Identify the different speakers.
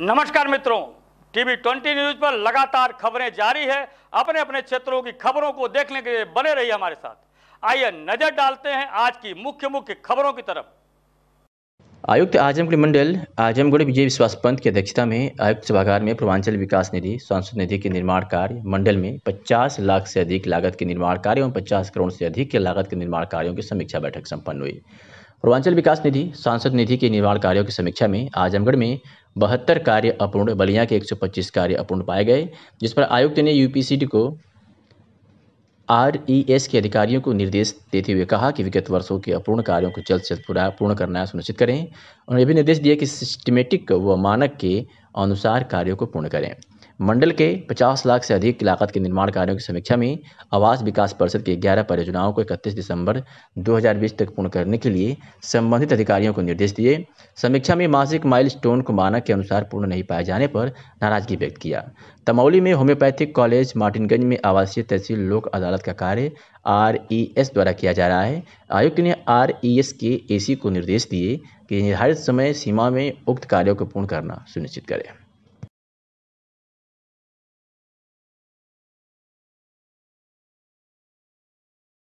Speaker 1: नमस्कार मित्रों TV twenty news पर लगातार खबरें जारी है अपने अपने क्षेत्रों की खबरों को देखने के लिए बने रहिए हमारे साथ आइए नजर डालते हैं आज की मुख्य मुख्य खबरों की तरफ
Speaker 2: आयुक्त आजम मंडल आजमगढ़ विजय विश्वास पंत की अध्यक्षता में आयुक्त सभागार में पूर्वांचल विकास निधि सांसद निधि के निर्माण कार्य मंडल में 50 लाख से अधिक लागत के निर्माण कार्य और 50 करोड़ से अधिक के लागत के निर्माण कार्यों की समीक्षा बैठक संपन्न हुई पूर्वांचल विकास निधि सांसद निधि के निर्माण कार्यों की समीक्षा में आजमगढ़ में बहत्तर कार्य अपूर्ण बलिया के 125 कार्य अपूर्ण पाए गए जिस पर आयुक्त ने यूपीसीडी को आरईएस के अधिकारियों को निर्देश देते हुए कहा कि विगत वर्षों के अपूर्ण कार्यों को जल्द से जल्द पूरा पूर्ण करना सुनिश्चित करें और यह भी निर्देश दिए कि सिस्टमेटिक व मानक के अनुसार कार्यों को पूर्ण करें मंडल के 50 लाख से अधिक लागत के निर्माण कार्यों की समीक्षा में आवास विकास परिषद की 11 परियोजनाओं को 31 दिसंबर 2020 तक पूर्ण करने के लिए संबंधित अधिकारियों को निर्देश दिए समीक्षा में मासिक माइलस्टोन को मानक के अनुसार पूर्ण नहीं पाए जाने पर नाराजगी व्यक्त किया तमौली में होम्योपैथिक कॉलेज मार्टिनगंज में आवासीय तहसील लोक अदालत का कार्य आर द्वारा किया जा रहा है आयुक्त ने आर के ए को निर्देश दिए कि निर्धारित समय सीमा में उक्त कार्यों को
Speaker 1: पूर्ण करना सुनिश्चित करें